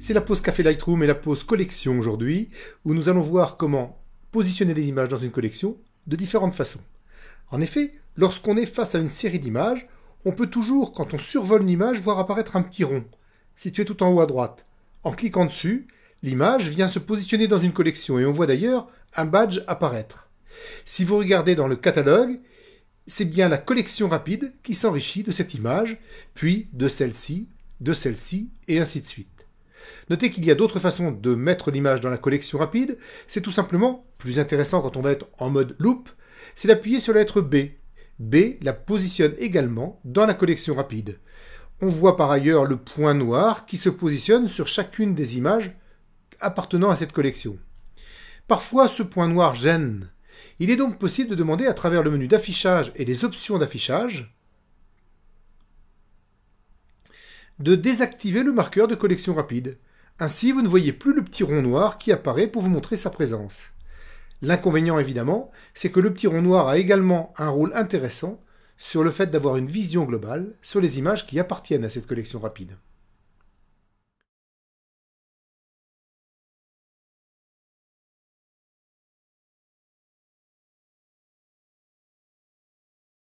C'est la pause Café Lightroom et la pause collection aujourd'hui, où nous allons voir comment positionner les images dans une collection de différentes façons. En effet, lorsqu'on est face à une série d'images, on peut toujours, quand on survole une image, voir apparaître un petit rond, situé tout en haut à droite. En cliquant dessus, l'image vient se positionner dans une collection et on voit d'ailleurs un badge apparaître. Si vous regardez dans le catalogue, c'est bien la collection rapide qui s'enrichit de cette image, puis de celle-ci, de celle-ci, et ainsi de suite. Notez qu'il y a d'autres façons de mettre l'image dans la collection rapide. C'est tout simplement plus intéressant quand on va être en mode loop. C'est d'appuyer sur la lettre B. B la positionne également dans la collection rapide. On voit par ailleurs le point noir qui se positionne sur chacune des images appartenant à cette collection. Parfois, ce point noir gêne. Il est donc possible de demander à travers le menu d'affichage et les options d'affichage de désactiver le marqueur de collection rapide. Ainsi, vous ne voyez plus le petit rond noir qui apparaît pour vous montrer sa présence. L'inconvénient, évidemment, c'est que le petit rond noir a également un rôle intéressant sur le fait d'avoir une vision globale sur les images qui appartiennent à cette collection rapide.